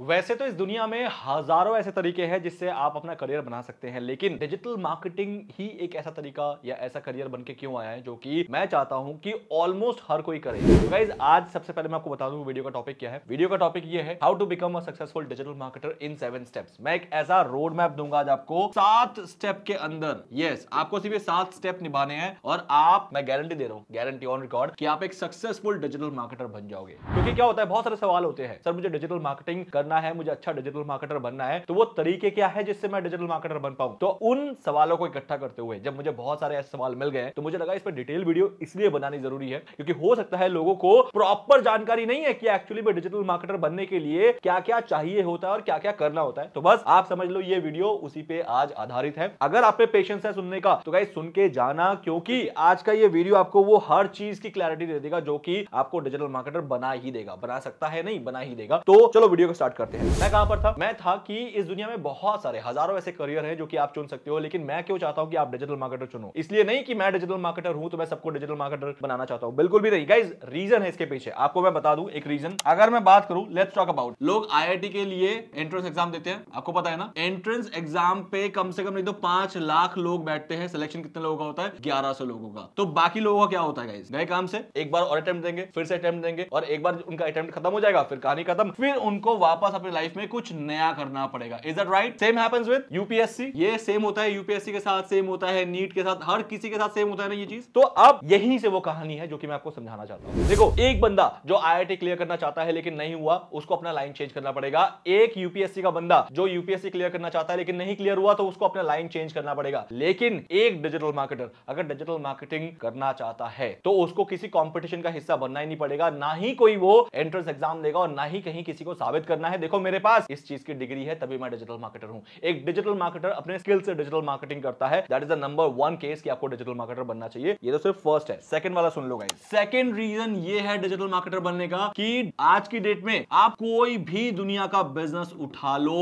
वैसे तो इस दुनिया में हजारों ऐसे तरीके हैं जिससे आप अपना करियर बना सकते हैं लेकिन डिजिटल मार्केटिंग ही एक ऐसा तरीका या ऐसा करियर बनके क्यों आया है जो कि मैं चाहता हूं कि ऑलमोस्ट हर कोई करे तो गाइज आज सबसे पहले मैं आपको बता दूं वीडियो का टॉपिक क्या है वीडियो का टॉपिक ये है how to become a successful digital marketer in seven steps मैं एक ऐसा रोड मैप दूंगा आज आपको सात स्टेप के अंदर यस आपको सिर्फ सात स्टेप निभाने हैं और आप मैं गारंटी दे रहा हूँ गारंटी ऑन रिकॉर्ड की आप एक सक्सेसफुल डिजिटल मार्केटर बन जाओगे क्योंकि क्या होता है बहुत सारे सवाल होते हैं सर मुझे डिजिटल मार्केटिंग करना है मुझे अच्छा डिजिटल मार्केटर बनना है तो वो तरीके क्या है जिससे मैं डिजिटल मार्केटर बन पाऊं तो उन सवालों को इकट्ठा करते हुए जब मुझे बहुत सारे ऐसे सवाल मिल गए तो मुझे लगा इस पर डिटेल वीडियो इसलिए बनानी जरूरी है क्योंकि हो सकता है लोगों को प्रॉपर जानकारी नहीं है कि एक्चुअली मैं डिजिटल मार्केटर बनने के लिए क्या क्या चाहिए होता है और क्या क्या करना होता है तो बस आप समझ लो ये वीडियो उसी पे आज आधारित है अगर आप पे पेशेंस है सुनने का तो गाइस सुन के जाना क्योंकि आज का ये वीडियो आपको वो हर चीज की क्लैरिटी दे देगा जो कि आपको डिजिटल मार्केटर बना ही देगा बना सकता है नहीं बना ही देगा तो चलो वीडियो को स्टार्ट स्टार्ट करते हैं मैं कहां पर था मैं था कि इस दुनिया में बहुत सारे हजारों ऐसे करियर हैं जो कि आप चुन सकते हो लेकिन मैं क्यों चाहता हूं कि आप डिजिटल मार्केटर चुनो इसलिए नहीं कि मैं डिजिटल मार्केटर हूं तो मैं सबको डिजिटल मार्केटर बनाना चाहता हूं बिल्कुल भी नहीं गाइज रीजन है इसके पीछे आपको मैं बता दू एक रीजन अगर मैं बात करूं लेट्स टॉक अबाउट लोग आई के लिए एंट्रेंस एग्जाम देते हैं आपको पता है ना एंट्रेंस एग्जाम पे कम से कम नहीं तो पांच लाख लोग बैठते हैं सिलेक्शन कितने लोगों का होता है ग्यारह लोगों का तो बाकी लोगों का क्या होता है गाइज नए काम से एक बार और अटेम्प्ट देंगे फिर से अटेम्प्ट देंगे और एक बार उनका अटेम्प्ट खत्म हो जाएगा फिर कहानी खत्म फिर उनको वापस वापस अपनी लाइफ में कुछ नया करना पड़ेगा is that right same happens with UPSC ये सेम होता है यूपीएससी के साथ सेम होता है नीट के साथ हर किसी के साथ सेम होता है ना ये चीज तो अब यही से वो कहानी है जो कि मैं आपको समझाना चाहता हूँ देखो एक बंदा जो आई क्लियर करना चाहता है लेकिन नहीं हुआ उसको अपना लाइन चेंज करना पड़ेगा एक यूपीएससी का बंदा जो यूपीएससी क्लियर करना चाहता है लेकिन नहीं क्लियर हुआ तो उसको अपना लाइन चेंज करना पड़ेगा लेकिन एक डिजिटल मार्केटर अगर डिजिटल मार्केटिंग करना चाहता है तो उसको किसी कॉम्पिटिशन का हिस्सा बनना ही नहीं पड़ेगा ना ही कोई वो एंट्रेंस एग्जाम देगा और ना ही कहीं किसी को साबित करना है है देखो मेरे पास इस चीज की डिग्री है तभी मैं डिजिटल मार्केटर हूँ एक डिजिटल मार्केटर अपने स्किल से डिजिटल मार्केटिंग करता है that is the number one case कि आपको डिजिटल मार्केटर बनना चाहिए ये तो सिर्फ फर्स्ट है सेकंड वाला सुन लो गाइस सेकंड रीजन ये है डिजिटल मार्केटर बनने का कि आज की डेट में आप कोई भी दुनिया का बिजनेस उठा लो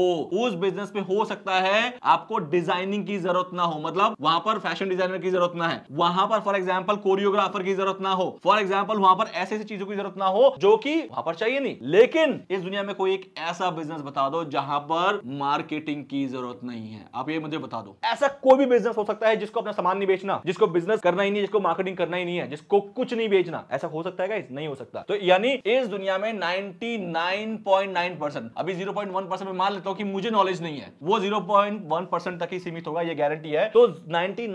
उस बिजनेस में हो सकता है आपको डिजाइनिंग की जरूरत ना हो मतलब वहां पर फैशन डिजाइनर की जरूरत ना है वहां पर फॉर एग्जाम्पल कोरियोग्राफर की जरूरत ना हो फॉर एग्जाम्पल वहां पर ऐसे ऐसी चीजों की जरूरत ना हो जो कि वहां पर चाहिए नहीं लेकिन इस दुनिया में कोई एक ऐसा बिजनेस बता दो जहां पर मार्केटिंग की जरूरत नहीं है आप ये मुझे बता दो ऐसा कोई भी बिजनेस हो सकता है जिसको अपना सामान नहीं बेचना जिसको बिजनेस करना ही नहीं जिसको मार्केटिंग करना ही नहीं है जिसको कुछ नहीं बेचना ऐसा हो सकता है नहीं हो सकता तो यानी इस दुनिया में नाइनटी अभी जीरो पॉइंट मान लेता हूँ कि मुझे नॉलेज नहीं है वो जीरो तक ही सीमित होगा यह गारंटी है तो नाइनटी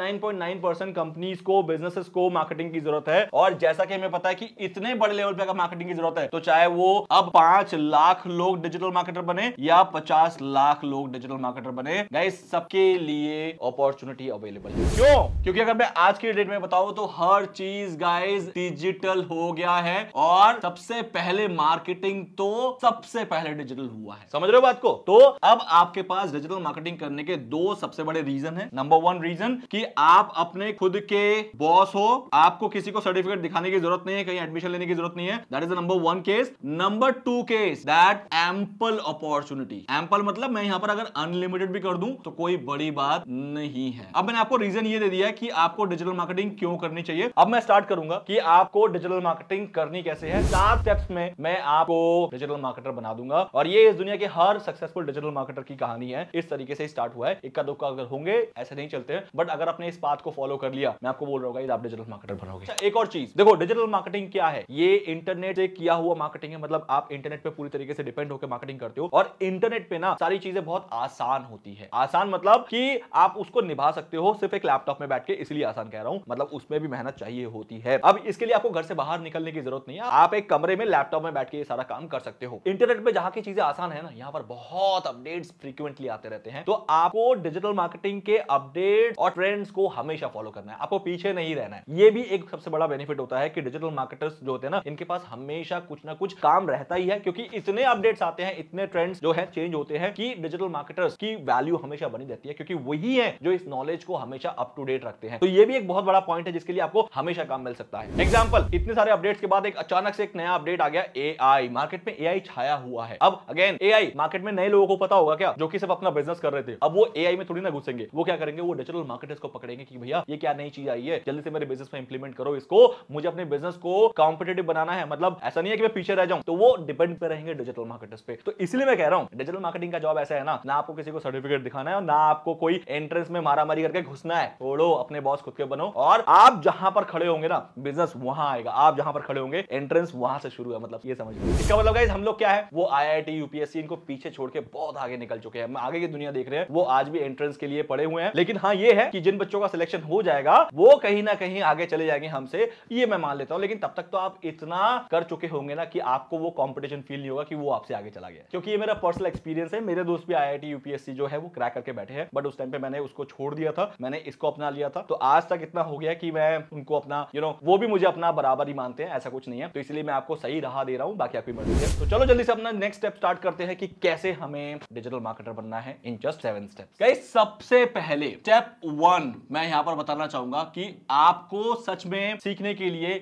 परसेंट कंपनीज को बिजनेस को मार्केटिंग की जरूरत है और जैसा कि हमें पता है कि इतने बड़े लेवल पे का मार्केटिंग की जरूरत है तो चाहे वो अब पांच लाख लोग डिजिटल डिजिटल मार्केटर बने या पचास लाख लोग डिजिटल मार्केटर बने गाइस सबके लिए अपॉर्चुनिटी अवेलेबल है क्यों क्योंकि अगर मैं आज के डेट में बताऊ तो हर चीज गाइस डिजिटल हो गया है और सबसे पहले मार्केटिंग तो सबसे पहले डिजिटल हुआ है समझ रहे हो बात को तो अब आपके पास डिजिटल मार्केटिंग करने के दो सबसे बड़े रीजन है नंबर वन रीजन की आप अपने खुद के बॉस हो आपको किसी को सर्टिफिकेट दिखाने की जरूरत नहीं है कहीं एडमिशन लेने की जरूरत नहीं है that is number one case number two case that um ample opportunity ample मतलब मैं यहाँ पर अगर अनलिमिटेड भी कर दूं तो कोई बड़ी बात नहीं है अब मैंने आपको रीजन ये दे दिया कि आपको डिजिटल मार्केटिंग क्यों करनी चाहिए अब मैं स्टार्ट करूंगा कि आपको डिजिटल मार्केटिंग करनी कैसे है सात स्टेप्स में मैं आपको डिजिटल मार्केटर बना दूंगा और ये इस दुनिया के हर सक्सेसफुल डिजिटल मार्केटर की कहानी है इस तरीके से स्टार्ट हुआ है इक्का दुक्का अगर होंगे ऐसे नहीं चलते बट अगर आपने इस बात को फॉलो कर लिया मैं आपको बोल रहा हूँ आप डिजिटल मार्केटर बनोगे अच्छा, एक और चीज देखो डिजिटल मार्केटिंग क्या है ये इंटरनेट से किया हुआ मार्केटिंग है मतलब आप इंटरनेट पर पूरी तरीके से डिपेंड होकर मार्केटिंग करते हो और इंटरनेट पे ना सारी चीजें बहुत आसान होती है आसान मतलब कि आप उसको निभा सकते हो सिर्फ एक लैपटॉप में बैठ के इसलिए आसान कह रहा हूं मतलब उसमें भी मेहनत चाहिए होती है अब इसके लिए आपको घर से बाहर निकलने की जरूरत नहीं है आप एक कमरे में लैपटॉप में बैठ के ये सारा काम कर सकते हो इंटरनेट पे जहां की चीजें आसान है ना यहाँ पर बहुत अपडेट फ्रीक्वेंटली आते रहते हैं तो आपको डिजिटल मार्केटिंग के अपडेट और ट्रेंड्स को हमेशा फॉलो करना है आपको पीछे नहीं रहना है ये भी एक सबसे बड़ा बेनिफिट होता है कि डिजिटल मार्केटर्स जो होते हैं ना इनके पास हमेशा कुछ ना कुछ काम रहता ही है क्योंकि इतने अपडेट्स आते आते हैं इतने ट्रेंड्स जो है चेंज होते हैं कि डिजिटल मार्केटर्स की वैल्यू हमेशा बनी रहती है क्योंकि वही है जो इस नॉलेज को हमेशा अप टू डेट रखते हैं तो ये भी एक बहुत बड़ा पॉइंट है जिसके लिए आपको हमेशा काम मिल सकता है एग्जाम्पल इतने सारे अपडेट्स के बाद एक अचानक से एक नया अपडेट आ गया ए मार्केट में ए छाया हुआ है अब अगेन ए मार्केट में नए लोगों को पता होगा क्या जो कि सिर्फ अपना बिजनेस कर रहे थे अब वो ए में थोड़ी ना घुसेंगे वो क्या करेंगे वो डिजिटल मार्केटर्स को पकड़ेंगे कि भैया ये क्या नई चीज आई है जल्दी से मेरे बिजनेस में इंप्लीमेंट करो इसको मुझे अपने बिजनेस को कॉम्पिटेटिव बनाना है मतलब ऐसा नहीं है कि मैं पीछे रह जाऊं तो वो डिपेंड पे रहेंगे डिजिटल मार्केटर्स पे तो इसलिए मैं कह रहा हूँ डिजिटल मार्केटिंग का जॉब ऐसा है ना ना आपको किसी को सर्टिफिकेट दिखाना है और ना आपको कोई एंट्रेंस में मारा मारी करके घुसना है छोड़ो अपने बॉस खुद के बनो और आप जहां पर खड़े होंगे ना बिजनेस वहां आएगा आप जहां पर खड़े होंगे एंट्रेंस वहां से शुरू है मतलब ये समझ लो इसका मतलब हम लोग क्या है वो आईआईटी यूपीएससी इनको पीछे छोड़ के बहुत आगे निकल चुके हैं आगे की दुनिया देख रहे हैं वो आज भी एंट्रेंस के लिए पड़े हुए हैं लेकिन हाँ ये है कि जिन बच्चों का सिलेक्शन हो जाएगा वो कहीं ना कहीं आगे चले जाएंगे हमसे ये मैं मान लेता हूँ लेकिन तब तक तो आप इतना कर चुके होंगे ना कि आपको वो कॉम्पिटिशन फील नहीं होगा कि वो आपसे आगे चला गया क्योंकि ये मेरा पर्सनल एक्सपीरियंस है मेरे दोस्त भी आई यूपीएससी जो है वो क्रैक करके बैठे हैं बट उस टाइम पे मैंने उसको छोड़ दिया था मैंने इसको अपना लिया था तो आज तक इतना हो गया कि मैं उनको अपना यू नो वो भी मुझे अपना बराबर ही मानते हैं ऐसा कुछ नहीं है तो इसलिए मैं आपको सही राह दे रहा हूँ बाकी आपकी मर्जी है तो चलो जल्दी से अपना नेक्स्ट स्टेप स्टार्ट करते हैं कि कैसे हमें डिजिटल मार्केटर बनना है इन जस्ट सेवन स्टेप कई सबसे पहले स्टेप वन मैं यहाँ पर बताना चाहूंगा कि आपको सच में सीखने के लिए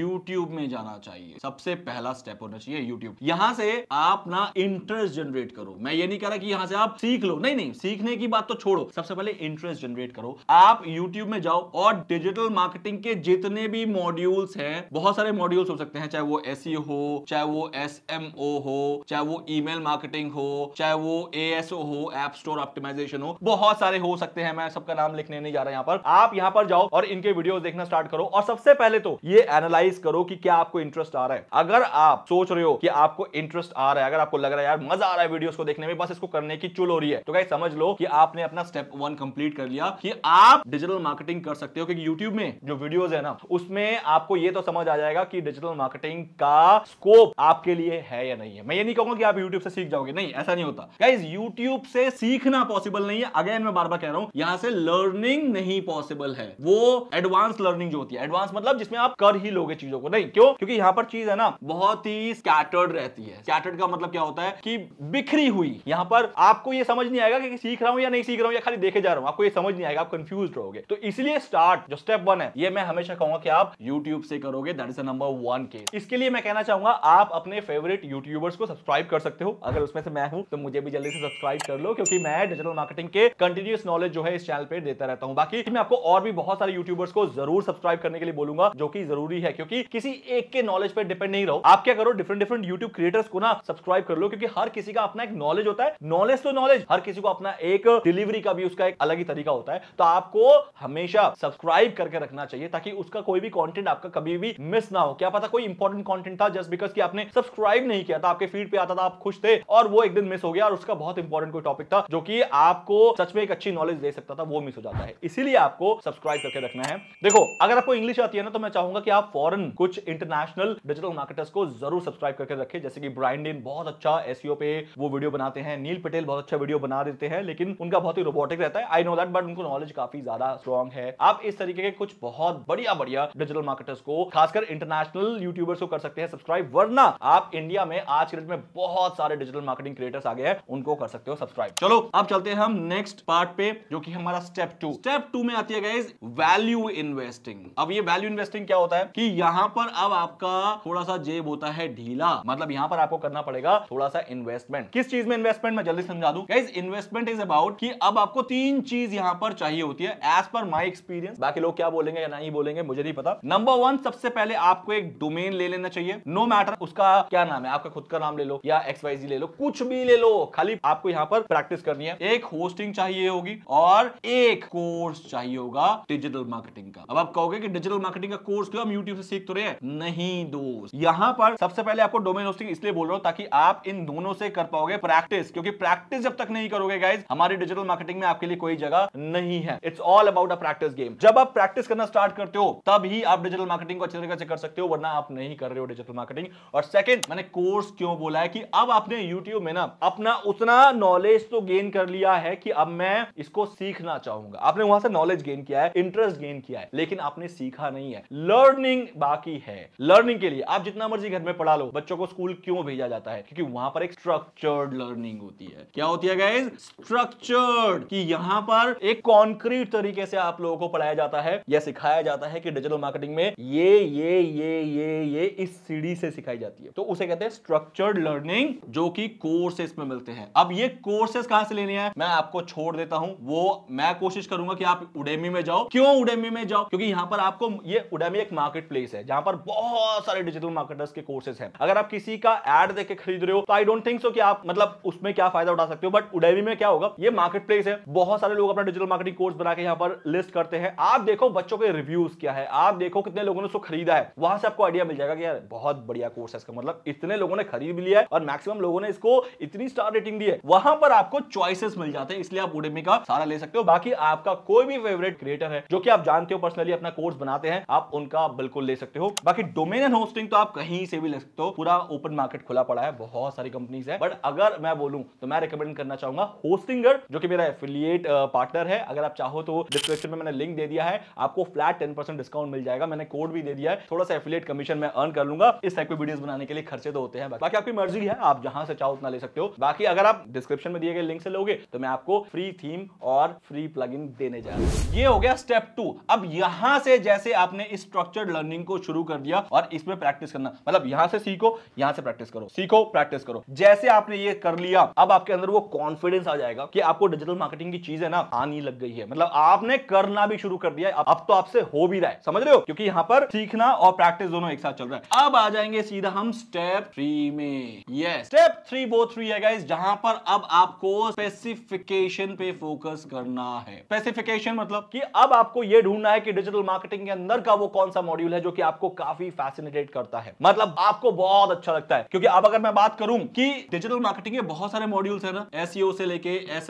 YouTube में जाना चाहिए सबसे पहला स्टेप होना चाहिए YouTube यहां से आप ना अपना इंटरेस्ट जनरेट करो मैं ये नहीं कह रहा कि यहां से आप सीख लो नहीं नहीं सीखने की बात तो छोड़ो सबसे पहले इंटरेस्ट जनरेट करो आप यूट्यूब में जाओ और डिजिटल मार्केटिंग के जितने भी मॉड्यूल्स हैं बहुत सारे मॉड्यूल्स हो सकते हैं चाहे वो एस e हो चाहे वो एस हो चाहे वो ई मार्केटिंग हो चाहे वो ए हो एप स्टोर ऑप्टिमाइजेशन हो बहुत सारे हो सकते हैं मैं सबका नाम लिखने नहीं जा रहा यहाँ पर आप यहाँ पर जाओ और इनके वीडियो देखना स्टार्ट करो और सबसे पहले तो ये एनालाइज करो कि क्या आपको इंटरेस्ट आ रहा है अगर आप सोच रहे हो कि आपको इंटरेस्ट आ रहा है अगर आप आपको लग रहा है यार मजा आ रहा है वीडियोस को देखने में बस इसको करने की चुल हो रही है तो गाइस समझ लो कि आपने अपना स्टेप वन कंप्लीट कर लिया कि आप डिजिटल मार्केटिंग कर सकते हो क्योंकि यूट्यूब में जो वीडियो है ना उसमें आपको ये तो समझ आ जाएगा कि डिजिटल मार्केटिंग का स्कोप आपके लिए है या नहीं है मैं ये नहीं कहूंगा कि आप यूट्यूब से सीख जाओगे नहीं ऐसा नहीं होता गाइज यूट्यूब से सीखना पॉसिबल नहीं है अगेन मैं बार बार कह रहा हूं यहां से लर्निंग नहीं पॉसिबल है वो एडवांस लर्निंग जो होती है एडवांस मतलब जिसमें आप कर ही लोगे चीजों को नहीं क्यों क्योंकि यहां पर चीज है ना बहुत ही स्कैटर्ड रहती है स्कैटर्ड का मतलब क्या क्या होता है कि बिखरी हुई यहां पर आपको यह समझ नहीं आएगा कि सीख रहा हूं या नहीं सीख रहा हूं या खाली देखे जा रहा हूं आपको यह समझ नहीं आएगा आप कंफ्यूज रहोगे तो इसलिए स्टार्ट जो स्टेप वन है यह मैं हमेशा कहूंगा कि आप यूट्यूब से करोगे दैट इज नंबर वन के इसके लिए मैं कहना चाहूंगा आप अपने फेवरेट यूट्यूबर्स को सब्सक्राइब कर सकते हो अगर उसमें से मैं हूं तो मुझे भी जल्दी से सब्सक्राइब कर लो क्योंकि मैं डिजिटल मार्केटिंग के कंटिन्यूस नॉलेज जो है इस चैनल पर देता रहता हूं बाकी मैं आपको और भी बहुत सारे यूट्यूबर्स को जरूर सब्सक्राइब करने के लिए बोलूंगा जो कि जरूरी है क्योंकि किसी एक के नॉलेज पर डिपेंड नहीं रहो आप क्या करो डिफरेंट डिफरेंट यूट्यूब क्रिएटर्स को ना सब्सक्राइब कर लो क्योंकि हर किसी का अपना एक नॉलेज होता है नॉलेज तो नॉलेज हर किसी को अपना एक डिलीवरी का भी उसका एक अलग ही तरीका होता है तो आपको हमेशा सब्सक्राइब करके रखना चाहिए ताकि उसका कोई भी कॉन्टेंट आपका कभी भी मिस ना हो क्या पता कोई इंपॉर्टेंट कॉन्टेंट था जस्ट बिकॉज की आपने सब्सक्राइब नहीं किया था आपके फीड पे आता था आप खुश थे और वो एक दिन मिस हो गया और उसका बहुत इंपॉर्टेंट कोई टॉपिक था जो कि आपको सच में एक अच्छी नॉलेज दे सकता था वो मिस हो जाता है इसीलिए आपको सब्सक्राइब करके रखना है देखो अगर आपको इंग्लिश आती है ना तो मैं चाहूंगा कि आप फॉरन कुछ इंटरनेशनल डिजिटल मार्केटर्स को जरूर सब्सक्राइब करके रखें जैसे कि ब्राइंडिन बहुत अच्छा अच्छा एस e पे वो वीडियो बनाते हैं नील पटेल बहुत अच्छा वीडियो बना देते हैं लेकिन उनका बहुत ही रोबोटिक रहता है आई नो दैट बट उनको नॉलेज काफी ज्यादा स्ट्रॉन्ग है आप इस तरीके के कुछ बहुत बढ़िया बढ़िया डिजिटल मार्केटर्स को खासकर इंटरनेशनल यूट्यूबर्स को कर सकते हैं सब्सक्राइब वरना आप इंडिया में आज के डेट में बहुत सारे डिजिटल मार्केटिंग क्रिएटर्स आ गए हैं उनको कर सकते हो सब्सक्राइब चलो अब चलते हैं हम नेक्स्ट पार्ट पे जो कि हमारा स्टेप टू स्टेप टू में आती है वैल्यू इन्वेस्टिंग अब ये वैल्यू इन्वेस्टिंग क्या होता है कि यहाँ पर अब आपका थोड़ा सा जेब होता है ढीला मतलब यहाँ पर आपको करना पड़ेगा थोड़ा सा इन्वेस्टमेंट किस चीज में इन्वेस्टमेंट मैं जल्दी समझा दू गाइज इन्वेस्टमेंट इज अबाउट कि अब आपको तीन चीज यहाँ पर चाहिए होती है एज पर माई एक्सपीरियंस बाकी लोग क्या बोलेंगे या नहीं बोलेंगे मुझे नहीं पता नंबर वन सबसे पहले आपको एक डोमेन ले लेना चाहिए नो no मैटर उसका क्या नाम है आपका खुद का नाम ले लो या एक्स वाई जी ले लो कुछ भी ले लो खाली आपको यहाँ पर प्रैक्टिस करनी है एक होस्टिंग चाहिए होगी और एक कोर्स चाहिए होगा डिजिटल मार्केटिंग का अब आप कहोगे कि डिजिटल मार्केटिंग का कोर्स क्यों हम यूट्यूब से सीख तो रहे हैं नहीं दोस्त यहाँ पर सबसे पहले आपको डोमेन होस्टिंग इसलिए बोल रहा हूँ ताकि आप आप इन दोनों से कर पाओगे प्रैक्टिस क्योंकि प्रैक्टिस जब तक नहीं करोगे गाइज हमारी डिजिटल मार्केटिंग में आपके लिए कोई जगह नहीं है it's all about a practice game जब आप प्रैक्टिस करना स्टार्ट करते हो तब ही आप डिजिटल मार्केटिंग को अच्छे तरीके से कर सकते हो वरना आप नहीं कर रहे हो डिजिटल मार्केटिंग और सेकंड मैंने कोर्स क्यों बोला है कि अब आपने यूट्यूब में ना अपना उतना नॉलेज तो गेन कर लिया है कि अब मैं इसको सीखना चाहूंगा आपने वहां से नॉलेज गेन किया है इंटरेस्ट गेन किया है लेकिन आपने सीखा नहीं है लर्निंग बाकी है लर्निंग के लिए आप जितना मर्जी घर में पढ़ा लो बच्चों को स्कूल क्यों भेजा जाता है क्योंकि क्योंकि वहां पर एक स्ट्रक्चर्ड लर्निंग होती है क्या होती है गाइज स्ट्रक्चर्ड कि यहां पर एक कॉन्क्रीट तरीके से आप लोगों को पढ़ाया जाता है या सिखाया जाता है कि डिजिटल मार्केटिंग में ये ये ये ये ये इस सीढ़ी से सिखाई जाती है तो उसे कहते हैं स्ट्रक्चर्ड लर्निंग जो कि कोर्सेस में मिलते हैं अब ये कोर्सेस कहां से लेने हैं मैं आपको छोड़ देता हूं वो मैं कोशिश करूंगा कि आप उडेमी में जाओ क्यों उडेमी में जाओ क्योंकि यहां पर आपको ये उडेमी एक मार्केट प्लेस है जहां पर बहुत सारे डिजिटल मार्केटर्स के कोर्सेस है अगर आप किसी का एड देकर खरीद रहे रहे हो तो आई डोंट थिंक सो कि आप मतलब उसमें क्या फायदा उठा सकते हो बट उडेवी में क्या होगा ये मार्केट प्लेस है बहुत सारे लोग अपना डिजिटल मार्केटिंग कोर्स बना के यहाँ पर लिस्ट करते हैं आप देखो बच्चों के रिव्यूज क्या है आप देखो कितने लोगों ने उसको खरीदा है वहां से आपको आइडिया मिल जाएगा कि यार बहुत बढ़िया कोर्स है इसका मतलब इतने लोगों ने खरीद भी लिया है और मैक्सिमम लोगों ने इसको इतनी स्टार रेटिंग दी है वहां पर आपको चॉइसेस मिल जाते हैं इसलिए आप उडेमी का सारा ले सकते हो बाकी आपका कोई भी फेवरेट क्रिएटर है जो कि आप जानते हो पर्सनली अपना कोर्स बनाते हैं आप उनका बिल्कुल ले सकते हो बाकी डोमेन एंड होस्टिंग तो आप कहीं से भी ले सकते हो पूरा ओपन मार्केट खुला पड़ा है बहुत बहुत सारी कंपनीज है बट अगर मैं बोलूं तो मैं रिकमेंड करना चाहूंगा होस्टिंगर जो कि मेरा एफिलियट पार्टनर है अगर आप चाहो तो डिस्क्रिप्शन में मैंने लिंक दे दिया है आपको फ्लैट टेन डिस्काउंट मिल जाएगा मैंने कोड भी दे दिया है थोड़ा सा एफिलियट कमीशन मैं अर्न कर लूंगा इस टाइप की वीडियो बनाने के लिए खर्चे तो होते हैं बाकी आपकी मर्जी है आप जहां से चाहो उतना ले सकते हो बाकी अगर आप डिस्क्रिप्शन में दिए गए लिंक से लोगे तो मैं आपको फ्री थीम और फ्री प्लग देने जा रहा हूँ ये हो गया स्टेप टू अब यहां से जैसे आपने इस स्ट्रक्चर्ड लर्निंग को शुरू कर दिया और इसमें प्रैक्टिस करना मतलब यहां से सीखो यहां से प्रैक्टिस करो सीखो प्रैक्टिस प्रैक्टिस करो जैसे आपने ये कर लिया अब आपके अंदर वो कॉन्फिडेंस आ जाएगा कि आपको डिजिटल मार्केटिंग की चीज है ना आनी लग गई है मतलब आपने करना भी शुरू कर दिया है अब तो आपसे हो भी रहा है समझ रहे हो क्योंकि यहाँ पर सीखना और प्रैक्टिस दोनों एक साथ चल रहा है अब आ जाएंगे सीधा हम स्टेप थ्री में ये स्टेप थ्री वो थ्री है जहां पर अब आपको स्पेसिफिकेशन पे फोकस करना है स्पेसिफिकेशन मतलब कि अब आपको ये ढूंढना है कि डिजिटल मार्केटिंग के अंदर का वो कौन सा मॉड्यूल है जो कि आपको काफी फैसिनेटेड करता है मतलब आपको बहुत अच्छा लगता है क्योंकि अब अगर मैं बात करूं कि डिजिटल मार्केटिंग के बहुत सारे मॉड्यूल्स है ना एसईओ e से लेके एस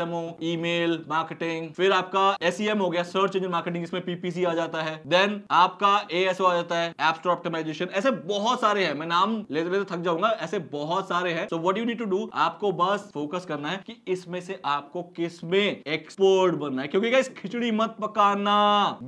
ईमेल मार्केटिंग फिर आपका एस e हो गया सर्च इंजन मार्केटिंग इसमें पीपीसी आ जाता है देन आपका ए आ जाता है एप स्टोर ऑप्टिमाइजेशन ऐसे बहुत सारे हैं मैं नाम लेते लेते तो थक जाऊंगा ऐसे बहुत सारे हैं so what you need to do आपको बस फोकस करना है कि इसमें से आपको किस में एक्सपोर्ट बनना है क्योंकि गाइस खिचड़ी मत पकाना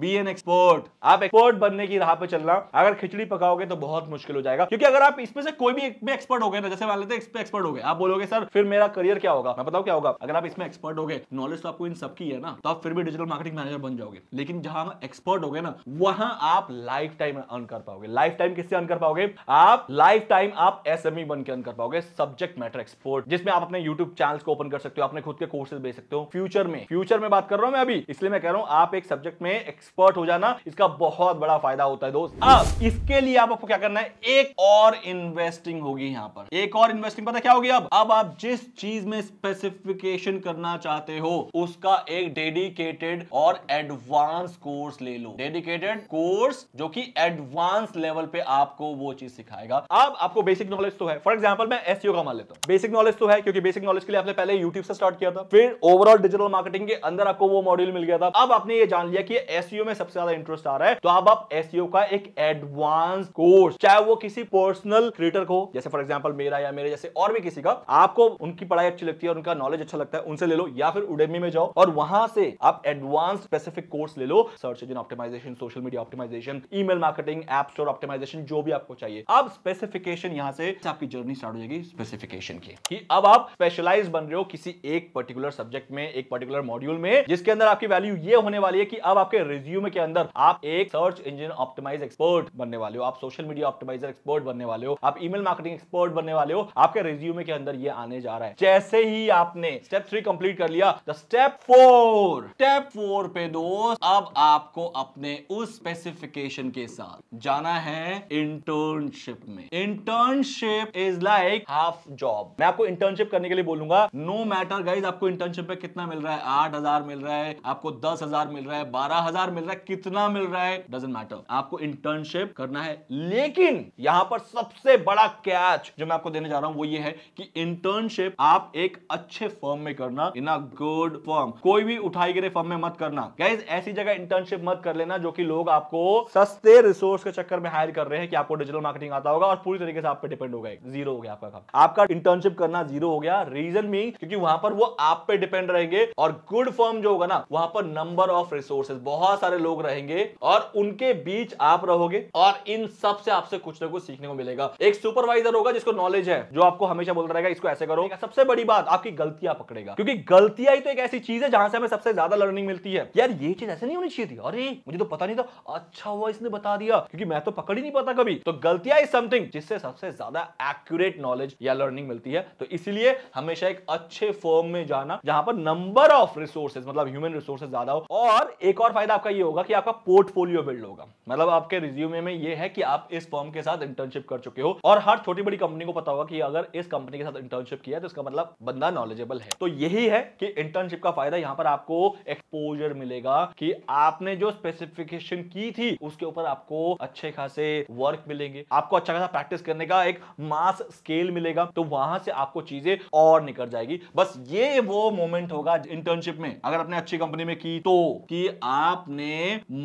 बी एन एक्सपोर्ट आप एक्सपोर्ट बनने की राह पे चलना अगर खिचड़ी पकाओगे तो बहुत मुश्किल हो जाएगा क्योंकि अगर आप इसमें से कोई भी एक्सपर्ट हो गए ना जैसे मान लेते कैसे इस पे एक्सपर्ट हो गए आप बोलोगे सर फिर मेरा करियर क्या होगा मैं बताऊँ क्या होगा अगर आप इसमें एक्सपर्ट हो गए नॉलेज तो आपको इन सबकी है ना तो आप फिर भी डिजिटल मार्केटिंग मैनेजर बन जाओगे लेकिन जहां एक्सपर्ट हो गए ना वहां आप लाइफ टाइम अर्न कर पाओगे लाइफ टाइम किससे अर्न कर पाओगे आप लाइफ टाइम आप एसएमई e बन के अर्न कर पाओगे सब्जेक्ट मैटर एक्सपोर्ट जिसमें आप अपने यूट्यूब चैनल को ओपन कर सकते हो अपने खुद के कोर्सेज बेच सकते हो फ्यूचर में फ्यूचर में बात कर रहा हूं मैं अभी इसलिए मैं कह रहा हूं आप एक सब्जेक्ट में एक्सपर्ट हो जाना इसका बहुत बड़ा फायदा होता है दोस्त अब इसके लिए आपको क्या करना है एक और इन्वेस्टिंग होगी यहां पर एक और इन्वेस्टिंग पता क्या होगी अब अब आप जिस चीज में स्पेसिफिकेशन करना चाहते हो उसका एक डेडिकेटेड और एडवांस कोर्स ले लो डेडिकेटेड कोर्स जो कि एडवांस लेवल पे आपको वो चीज सिखाएगा अब आपको बेसिक नॉलेज तो है फॉर एग्जाम्पल मैं एसईओ का मान लेता हूँ बेसिक नॉलेज तो है क्योंकि बेसिक नॉलेज के लिए आपने पहले यूट्यूब से स्टार्ट किया था फिर ओवरऑल डिजिटल मार्केटिंग के अंदर आपको वो मॉड्यूल मिल गया था अब आपने ये जान लिया कि एसईओ में सबसे ज्यादा इंटरेस्ट आ रहा है तो अब आप एसईओ का एक एडवांस कोर्स चाहे वो किसी पर्सनल क्रिएटर को जैसे फॉर एग्जाम्पल मेरा या मेरे मेरे जैसे और भी किसी का आपको उनकी पढ़ाई अच्छी लगती है उनका नॉलेज अच्छा लगता है उनसे ले लो या फिर उडेमी में जाओ और वहां से आप एडवांस स्पेसिफिक कोर्स ले लो search engine optimisation social media optimisation email marketing app store optimisation जो भी आपको चाहिए अब स्पेसिफिकेशन यहाँ से आपकी जर्नी स्टार्ट हो जाएगी स्पेसिफिकेशन की कि अब आप स्पेशलाइज बन रहे हो किसी एक पर्टिकुलर सब्जेक्ट में एक पर्टिकुलर मॉड्यूल में जिसके अंदर आपकी वैल्यू ये होने वाली है कि अब आपके रिज्यूमे के अंदर आप एक सर्च इंजन ऑप्टिमाइज एक्सपर्ट बनने वाले हो आप सोशल मीडिया ऑप्टिमाइजर एक्सपर्ट बनने वाले हो आप ईमेल मार्केटिंग एक्सपर्ट बनने वाले हो आपके रिज्यूमे के अंदर ये आने जा रहा है जैसे ही आपने स्टेप थ्री कंप्लीट कर लिया the step four step four पे दोस्त अब आपको अपने उस स्पेसिफिकेशन के साथ जाना है इंटर्नशिप में internship is like half job मैं आपको इंटर्नशिप करने के लिए बोलूंगा नो मैटर गाइज आपको इंटर्नशिप में कितना मिल रहा है आठ हजार मिल रहा है आपको दस हजार मिल रहा है बारह हजार मिल रहा है कितना मिल रहा है डजेंट मैटर आपको इंटर्नशिप करना है लेकिन यहां पर सबसे बड़ा कैच जो मैं आपको देने जा रहा हूं रहा हूं वो ये है कि इंटर्नशिप आप एक अच्छे फर्म में करना इन अ गुड फर्म कोई भी उठाई गिरे फर्म में मत करना गाइज ऐसी जगह इंटर्नशिप मत कर लेना जो कि लोग आपको सस्ते रिसोर्स के चक्कर में हायर कर रहे हैं कि आपको डिजिटल मार्केटिंग आता होगा और पूरी तरीके से आप पे डिपेंड हो गए जीरो हो गया आपका काम आपका इंटर्नशिप करना जीरो हो गया रीजन भी क्योंकि वहां पर वो आप पे डिपेंड रहेंगे और गुड फर्म जो होगा ना वहां पर नंबर ऑफ रिसोर्सेज बहुत सारे लोग रहेंगे और उनके बीच आप रहोगे और इन सब से आपसे कुछ ना कुछ सीखने को मिलेगा एक सुपरवाइजर होगा जिसको नॉलेज है जो आपको हमेशा बोलता रहेगा इसको ऐसे करो सबसे बड़ी बात आपकी गलतियां पकड़ेगा क्योंकि गलतियां ही तो एक ऐसी चीज है जहां से हमें सबसे ज्यादा लर्निंग मिलती है यार ये चीज ऐसे नहीं होनी चाहिए थी अरे मुझे तो पता नहीं था अच्छा हुआ इसने बता दिया क्योंकि मैं तो पकड़ ही नहीं पता कभी तो गलतियां इज समथिंग जिससे सबसे ज्यादा एक्यूरेट नॉलेज या लर्निंग मिलती है तो इसीलिए हमेशा एक अच्छे फॉर्म में जाना जहां पर नंबर ऑफ रिसोर्सेज मतलब ह्यूमन रिसोर्सेज ज्यादा हो और एक और फायदा आपका ये होगा कि आपका पोर्टफोलियो बिल्ड होगा मतलब आपके रिज्यूमे में ये है कि आप इस फॉर्म के साथ इंटर्नशिप कर चुके हो और हर छोटी बड़ी कंपनी को पता होगा कि अगर इस कंपनी के साथ इंटर्नशिप किया तो इसका मतलब बंदा नॉलेजेबल है तो यही है कि इंटर्नशिप का फायदा यहाँ पर आपको एक्सपोजर मिलेगा कि आपने जो स्पेसिफिकेशन की थी उसके ऊपर आपको अच्छे खासे वर्क मिलेंगे आपको अच्छा खासा प्रैक्टिस करने का एक मास स्केल मिलेगा तो वहां से आपको चीजें और निकल जाएगी बस ये वो मोमेंट होगा इंटर्नशिप में अगर आपने अच्छी कंपनी में की तो कि आपने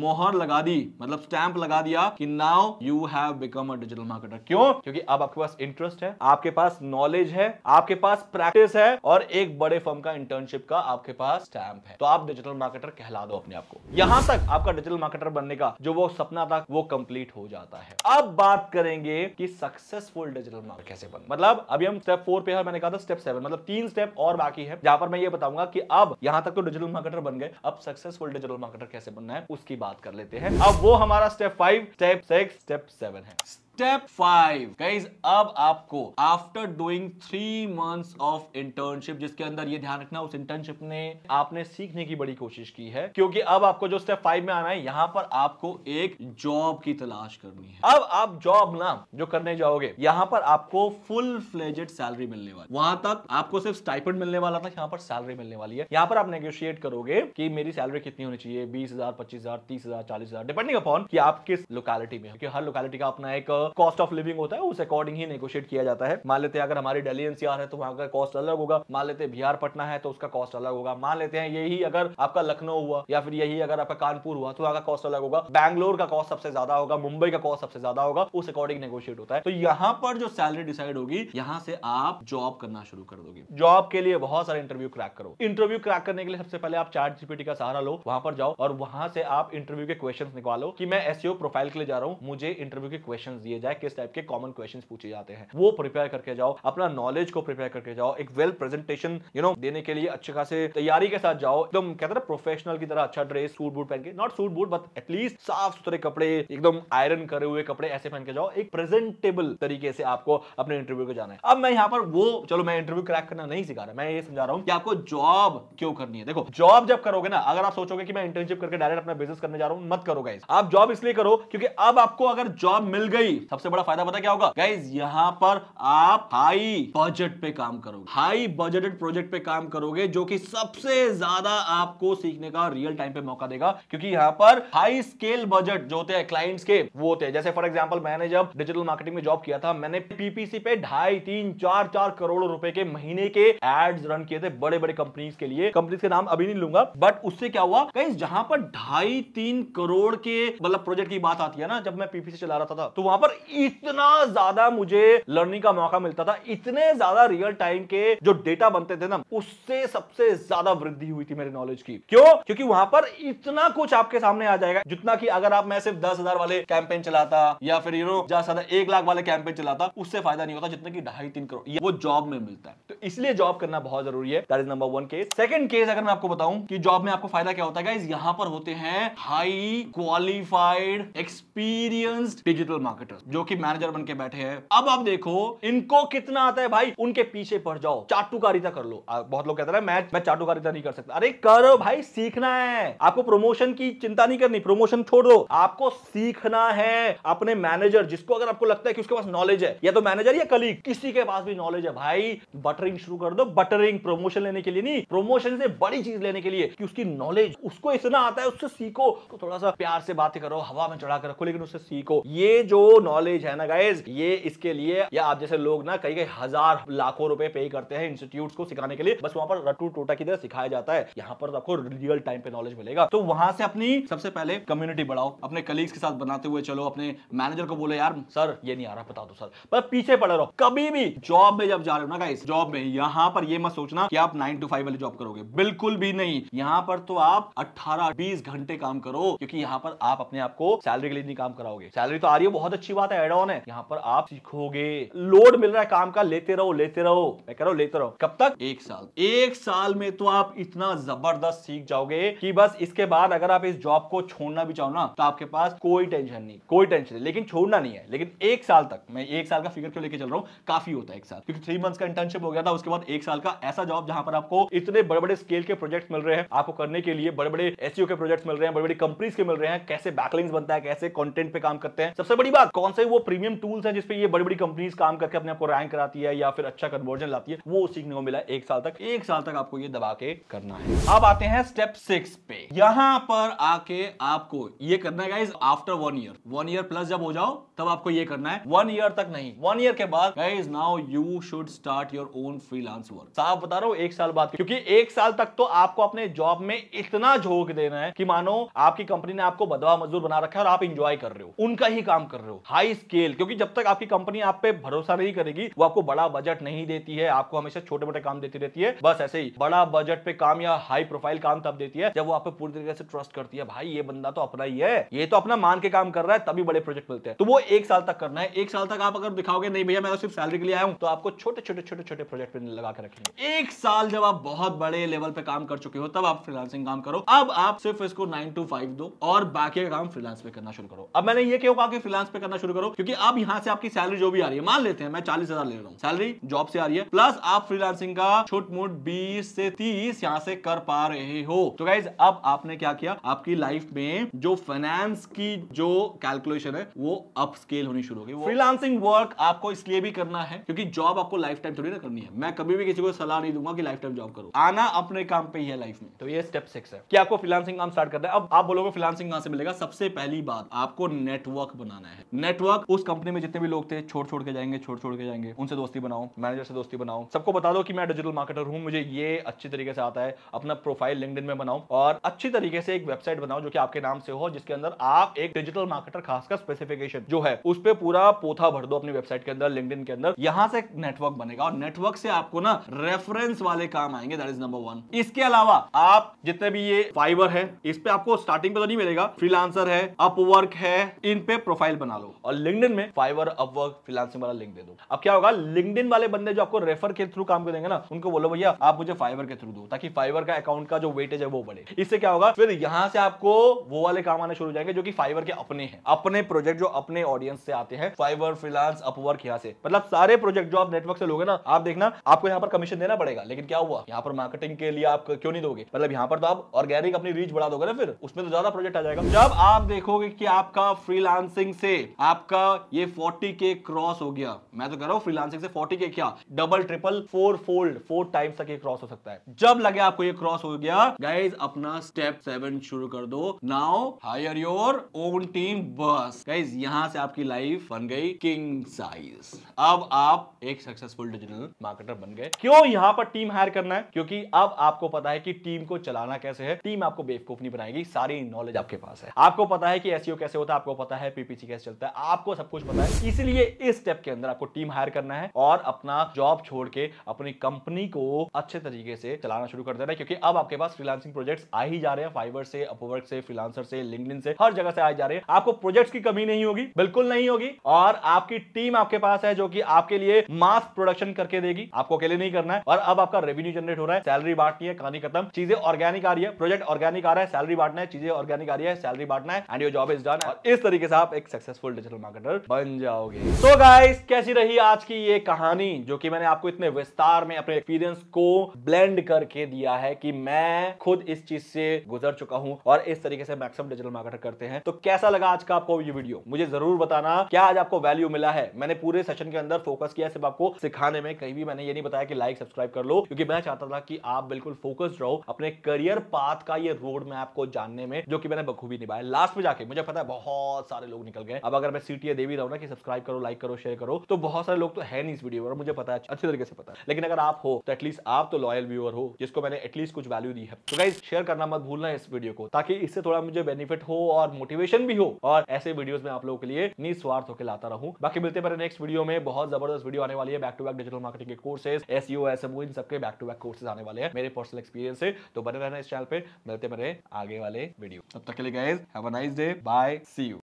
मोहर लगा दी मतलब स्टैंप लगा दिया कि now you have become a digital marketer क्यों क्योंकि अब आपके पास इंटरेस्ट है आपके आपके पास नॉलेज है आपके पास प्रैक्टिस है और एक बड़े फर्म का इंटर्नशिप का आपके पास स्टैंप है तो आप डिजिटल मार्केटर कहला दो अपने आप को यहां तक आपका डिजिटल मार्केटर बनने का जो वो सपना था वो कंप्लीट हो जाता है अब बात करेंगे कि सक्सेसफुल डिजिटल मार्केट कैसे बन मतलब अभी हम स्टेप फोर पे है मैंने कहा था स्टेप सेवन मतलब तीन स्टेप और बाकी है जहां पर मैं ये बताऊंगा कि अब यहां तक तो डिजिटल मार्केटर बन गए अब सक्सेसफुल डिजिटल मार्केटर कैसे बनना है उसकी बात कर लेते हैं अब वो हमारा step five step six step seven है स्टेप फाइव गाइज अब आपको after doing three months of internship जिसके अंदर ये ध्यान रखना उस इंटर्नशिप ने आपने सीखने की बड़ी कोशिश की है क्योंकि अब आपको जो स्टेप फाइव में आना है यहाँ पर आपको एक जॉब की तलाश करनी है अब आप जॉब ना जो करने जाओगे यहाँ पर आपको फुल फ्लेजेड सैलरी मिलने वाली वहां तक आपको सिर्फ स्टाइपेंड मिलने वाला था यहाँ पर सैलरी मिलने वाली है यहाँ पर आप नेगोशिएट करोगे की मेरी सैलरी कितनी होनी चाहिए बीस हजार पच्चीस हजार तीस हजार चालीस हजार डिपेंडिंग अपॉन की आप किस लोकलिटी में क्योंकि हर लोकेलिटी का अपना एक कॉस्ट ऑफ लिविंग होता है उस अकॉर्डिंग ही नेगोशिएट किया जाता है मान लेते हैं अगर हमारी डेली एनसीआर है तो वहां का कॉस्ट अलग होगा मान लेते हैं बिहार पटना है तो उसका कॉस्ट अलग होगा मान लेते हैं यही अगर आपका लखनऊ हुआ या फिर यही अगर आपका कानपुर हुआ तो वहां का कॉस्ट अलग होगा बैंगलोर का कॉस्ट सबसे ज्यादा होगा मुंबई का कॉस्ट सबसे ज्यादा होगा उस अकॉर्डिंग नेगोशिएट होता है तो यहाँ पर जो सैलरी डिसाइड होगी यहाँ से आप जॉब करना शुरू कर दोगे जॉब के लिए बहुत सारे इंटरव्यू क्रैक करो इंटरव्यू क्रैक करने के लिए सबसे पहले आप चार्ट जीपीटी का सहारा लो वहां पर जाओ और वहां से आप इंटरव्यू के क्वेश्चन निकालो कि मैं एसओ प्रोफाइल e के लिए जा रहा हूँ मुझे इंटरव्यू के क्वेश्चन दिए जाए किस टाइप के कॉमन क्वेश्चन पूछे जाते हैं वो प्रिपेयर करके जाओ अपना नॉलेज को प्रिपेयर करके जाओ एक वेल प्रेजेंटेशन यू नो देने के लिए अच्छे खासे तैयारी के साथ जाओ एकदम कहते ना प्रोफेशनल की तरह अच्छा ड्रेस सूट बूट पहन के not suit boot but at least साफ सुथरे कपड़े एकदम आयरन करे हुए कपड़े ऐसे पहन के जाओ एक प्रेजेंटेबल तरीके से आपको अपने इंटरव्यू को जाना है अब मैं यहाँ पर वो चलो मैं इंटरव्यू क्रैक करना नहीं सिखा रहा मैं ये समझा रहा हूँ कि आपको जॉब क्यों करनी है देखो जॉब जब करोगे ना अगर आप सोचोगे कि मैं इंटर्नशिप करके डायरेक्ट अपना बिजनेस करने जा रहा हूँ मत करोगे आप जॉब इसलिए करो क्योंकि अब आपको अगर जॉब मिल गई सबसे बड़ा फायदा पता क्या होगा गाइज यहाँ पर आप हाई बजट पे काम करोगे हाई बजटेड प्रोजेक्ट पे काम करोगे जो कि सबसे ज्यादा आपको सीखने का रियल टाइम पे मौका देगा क्योंकि यहाँ पर हाई स्केल बजट जो होते हैं क्लाइंट्स के वो होते हैं जैसे फॉर एग्जाम्पल मैंने जब डिजिटल मार्केटिंग में जॉब किया था मैंने पीपीसी पे ढाई तीन चार चार करोड़ रुपए के महीने के एड्स रन किए थे बड़े बड़े कंपनीज के लिए कंपनीज के नाम अभी नहीं लूंगा बट उससे क्या हुआ कहीं जहां पर ढाई तीन करोड़ के मतलब प्रोजेक्ट की बात आती है ना जब मैं पीपीसी चला रहा था तो वहां पर और इतना ज्यादा मुझे लर्निंग का मौका मिलता था इतने ज्यादा रियल टाइम के जो डेटा बनते थे ना उससे सबसे ज्यादा वृद्धि हुई थी मेरे नॉलेज की क्यों क्योंकि वहां पर इतना कुछ आपके सामने आ जाएगा जितना कि अगर आप मैं सिर्फ दस हजार वाले कैंपेन चलाता या फिर यू नो ज्यादा ज्यादा एक लाख वाले कैंपेन चलाता उससे फायदा नहीं होता जितना की ढाई तीन करोड़ वो जॉब में मिलता है तो इसलिए जॉब करना बहुत जरूरी है that is number one case second case अगर मैं आपको बताऊं कि जॉब में आपको फायदा क्या होता है यहां पर होते हैं high qualified experienced digital marketers जो कि मैनेजर बन के बैठे हैं अब आप देखो इनको कितना आता है भाई उनके पीछे पड़ जाओ चाटुकारिता कर लो बहुत लोग कहते हैं मैं मैं चाटुकारिता नहीं कर सकता अरे करो भाई सीखना है आपको प्रमोशन की चिंता नहीं करनी प्रमोशन छोड़ दो आपको सीखना है अपने मैनेजर जिसको अगर आपको लगता है कि उसके पास नॉलेज है या तो मैनेजर या कलीग किसी के पास भी नॉलेज है भाई बटरिंग शुरू कर दो बटरिंग प्रमोशन लेने के लिए नहीं प्रमोशन से बड़ी चीज लेने के लिए कि उसकी नॉलेज उसको इतना आता है उससे सीखो तो थोड़ा सा प्यार से बातें करो हवा में चढ़ा कर रखो लेकिन उससे सीखो ये जो नॉलेज है ना गाइज ये इसके लिए या आप जैसे लोग ना कई कई हजार लाखों रुपए पे करते हैं इंस्टीट्यूट को सिखाने के लिए बस वहां पर रटू टोटा की तरह सिखाया जाता है यहाँ पर आपको रियल टाइम पे नॉलेज मिलेगा तो वहां से अपनी सबसे पहले कम्युनिटी बढ़ाओ अपने कलीग्स के साथ बनाते हुए चलो अपने मैनेजर को बोले यार सर ये नहीं आ रहा बता दो सर पर पीछे पड़े रहो कभी भी जॉब में जब जा रहे हो ना गाइस जॉब में यहाँ पर ये मत सोचना कि आप नाइन टू फाइव वाली जॉब करोगे बिल्कुल भी नहीं यहाँ पर तो आप अट्ठारह बीस घंटे काम करो क्योंकि यहाँ पर आप अपने आप को सैलरी के लिए नहीं काम कराओगे सैलरी तो आ रही है बहुत अच्छी बात है एडोन है यहाँ पर आप सीखोगे लोड मिल रहा है काम का लेते रहो लेते रहो मैं कह रहा हूँ लेते रहो कब तक एक साल एक साल में तो आप इतना जबरदस्त सीख जाओगे कि बस इसके बाद अगर आप इस जॉब को छोड़ना भी चाहो ना तो आपके पास कोई टेंशन नहीं कोई टेंशन नहीं लेकिन छोड़ना नहीं है लेकिन एक साल तक मैं एक साल का फिगर क्यों लेके चल रहा हूँ काफी होता है एक साल क्योंकि थ्री मंथ का इंटर्नशिप हो गया था उसके बाद एक साल का ऐसा जॉब जहां पर आपको इतने बड़े बड़े स्केल के प्रोजेक्ट मिल रहे हैं आपको करने के लिए बड़े बड़े एसओ के प्रोजेक्ट मिल रहे हैं बड़ी बड़ी कंपनीज के मिल रहे हैं कैसे बैकलिंग्स बनता है कैसे कॉन्टेंट पे काम करते हैं सबसे बड़ी बात कौन कौन से वो प्रीमियम टूल्स हैं जिसपे ये बड़ी बड़ी कंपनीज काम करके अपने आपको रैंक कराती है या फिर अच्छा कन्वर्जन लाती है वो सीखने को मिला एक साल तक एक साल तक आपको ये दबा के करना है अब आते हैं स्टेप सिक्स पे यहाँ पर आके आपको ये करना है guys after one year one year plus जब हो जाओ तब आपको ये करना है वन ईयर तक नहीं वन ईयर के बाद guys now you should start your own freelance work साफ बता रहा हूँ एक साल बाद क्योंकि एक साल तक तो आपको अपने जॉब में इतना झोंक देना है कि मानो आपकी कंपनी ने आपको बदवा मजदूर बना रखा है और आप इंजॉय कर रहे हो उनका ही काम कर रहे हो हाई स्केल क्योंकि जब तक आपकी कंपनी आप पे भरोसा नहीं करेगी वो आपको बड़ा बजट नहीं देती है आपको हमेशा छोटे मोटे काम देती रहती है बस ऐसे ही बड़ा बजट पे काम या हाई प्रोफाइल काम तब देती है जब वो आप पे पूरी तरीके से ट्रस्ट करती है भाई ये बंदा तो अपना ही है ये तो अपना मान के काम कर रहा है तभी बड़े प्रोजेक्ट मिलते हैं तो वो एक साल तक करना है एक साल तक आप अगर दिखाओगे नहीं भैया मैं तो सिर्फ सैलरी के लिए आया हूं तो आपको छोटे छोटे छोटे छोटे प्रोजेक्ट पे लगा के रखेंगे एक साल जब आप बहुत बड़े लेवल पे काम कर चुके हो तब आप फ्रीलांसिंग काम करो अब आप सिर्फ इसको नाइन टू फाइव दो और बाकी काम फ्रीलांस पे करना शुरू करो अब मैंने ये क्यों कहा कि फ्रीलांस पे करना शुरू शुरू करो क्योंकि अब यहाँ से आपकी सैलरी जो भी आ रही है मान लेते हैं मैं चालीस हजार ले रहा हूँ सैलरी जॉब से आ रही है प्लस आप फ्रीलांसिंग का छोट मोट बीस से तीस यहाँ से कर पा रहे हो तो गाइज अब आपने क्या किया आपकी लाइफ में जो फाइनेंस की जो कैलकुलेशन है वो अप स्केल होनी शुरू होगी फ्रीलांसिंग वर्क आपको इसलिए भी करना है क्योंकि जॉब आपको लाइफ टाइम थोड़ी ना करनी है मैं कभी भी किसी को सलाह नहीं दूंगा कि लाइफ टाइम जॉब करो आना अपने काम पे ही है लाइफ में तो ये स्टेप सिक्स है कि आपको फ्रीलांसिंग काम स्टार्ट करना है अब आप बोलोगे फ्रीलांसिंग कहां से मिलेगा सबसे पहली बात आपको नेटवर्क बनाना है नेटवर्क उस कंपनी में जितने भी लोग थे छोड़ छोड़ के जाएंगे छोड़ छोड़ के जाएंगे उनसे दोस्ती बनाओ मैनेजर से दोस्ती बनाओ सबको बता दो कि मैं डिजिटल मार्केटर हूँ मुझे ये अच्छी तरीके से आता है अपना प्रोफाइल लिंकड में बनाओ और अच्छी तरीके से एक वेबसाइट बनाओ जो कि आपके नाम से हो जिसके अंदर आप एक डिजिटल मार्केटर खासकर स्पेसिफिकेशन जो है उस पर पूरा पोथा भर दो अपनी वेबसाइट के अंदर लिंकड के अंदर यहाँ से नेटवर्क बनेगा और नेटवर्क से आपको ना रेफरेंस वाले काम आएंगे दैट इज नंबर वन इसके अलावा आप जितने भी ये फाइबर है इस पे आपको स्टार्टिंग पे तो नहीं मिलेगा फ्रीलांसर है अपवर्क है इन पे प्रोफाइल बना लो और लिंकडिन में फाइवर अपवर्क फ्रीलांसिंग वाला लिंक दे दो अब क्या होगा लिंकडिन वाले बंदे जो आपको रेफर के थ्रू काम करेंगे ना उनको बोलो भैया आप मुझे फाइवर के थ्रू दो ताकि फाइवर का अकाउंट का जो वेटेज है वो बढ़े इससे क्या होगा फिर यहाँ से आपको वो वाले काम आने शुरू हो जाएंगे जो कि फाइवर के अपने हैं अपने प्रोजेक्ट जो अपने ऑडियंस से आते हैं फाइवर फ्रीलांस अपवर्क यहाँ से मतलब सारे प्रोजेक्ट जो आप नेटवर्क से लोगे ना आप देखना आपको यहाँ पर कमीशन देना पड़ेगा लेकिन क्या हुआ यहाँ पर मार्केटिंग के लिए आप क्यों नहीं दोगे मतलब यहाँ पर तो आप ऑर्गेनिक अपनी रीच बढ़ा दोगे ना फिर उसमें तो ज्यादा प्रोजेक्ट आ जाएगा जब आप देखोगे की आपका फ्रीलांसिंग से आपका ये 40 के क्रॉस हो गया मैं तो कह रहा हूं फ्रीलांसिंग से 40 के क्या double triple four fold four times तक ये क्रॉस हो सकता है जब लगे आपको ये क्रॉस हो गया गाइज अपना स्टेप सेवन शुरू कर दो now hire your own team बस गाइज यहां से आपकी लाइफ बन गई किंग साइज अब आप एक सक्सेसफुल डिजिटल मार्केटर बन गए क्यों यहां पर टीम हायर करना है क्योंकि अब आपको पता है कि टीम को चलाना कैसे है टीम आपको बेवकूफ नहीं बनाएगी सारी नॉलेज आपके पास है आपको पता है कि एसईओ e कैसे होता है आपको पता है पीपीसी कैसे चलता है आपको सब कुछ पता है इसलिए इस स्टेप के अंदर आपको टीम हायर करना है और अपना जॉब छोड़ के अपनी कंपनी को अच्छे तरीके से चलाना शुरू कर देना क्योंकि अब आपके पास फ्रीलांसिंग प्रोजेक्ट्स आ ही जा रहे हैं फाइबर से अपवर्क से फ्रीलांसर से लिंकडिन से हर जगह से आ जा रहे हैं आपको प्रोजेक्ट्स की कमी नहीं होगी बिल्कुल नहीं होगी और आपकी टीम आपके पास है जो कि आपके लिए मास प्रोडक्शन करके देगी आपको अकेले नहीं करना है और अब आपका रेवेन्यू जनरेट हो रहा है सैलरी बांटनी है कहानी खत्म चीजें ऑर्गेनिक आ रही है प्रोजेक्ट ऑर्गेनिक आ रहा है सैलरी बांटना है चीजें ऑर्गेनिक आ रही है सैलरी बांटना है and your job is done और इस तरीके से आप एक सक्सेसफुल डिजिटल मार्केटर बन जाओगे तो गाइस कैसी रही आज की ये कहानी जो कि मैंने आपको इतने विस्तार में अपने एक्सपीरियंस को ब्लेंड करके दिया है कि मैं खुद इस चीज से गुजर चुका हूं और इस तरीके से मैक्सिमम डिजिटल मार्केटर करते हैं तो कैसा लगा आज का आपको ये वीडियो मुझे जरूर बताना क्या आज आपको वैल्यू मिला है मैंने पूरे सेशन के अंदर फोकस किया सिर्फ आपको सिखाने में कहीं भी मैंने ये नहीं बताया कि लाइक सब्सक्राइब कर लो क्योंकि मैं चाहता था कि आप बिल्कुल फोकस रहो अपने करियर पाथ का ये रोड मैप को जानने में जो कि मैंने बखूबी निभाया लास्ट में जाके मुझे पता है बहुत सारे लोग निकल गए अब अगर मैं मैं सीटिया दे भी रहा हूँ ना कि सब्सक्राइब करो लाइक करो शेयर करो तो बहुत सारे लोग तो है नहीं इस वीडियो पर मुझे पता है अच्छे तरीके से पता है लेकिन अगर आप हो तो एटलीस्ट आप तो लॉयल व्यूअर हो जिसको मैंने एटलीस्ट कुछ वैल्यू दी है तो गाइज शेयर करना मत भूलना इस वीडियो को ताकि इससे थोड़ा मुझे बेनिफिट हो और मोटिवेशन भी हो और ऐसे वीडियो में आप लोगों के लिए निस्वार्थ होकर लाता रहूँ बाकी मिलते मेरे नेक्स्ट वीडियो में बहुत जबरदस्त वीडियो आने वाली है back to back digital marketing के कोर्सेस एसओ एस एम इन सबके बैक टू बैक कोर्सेज आने वाले हैं मेरे पर्सनल एक्सपीरियंस से तो बने रहना इस चैनल पे मिलते मेरे आगे वाले वीडियो तब तक के लिए guys have a nice day bye see you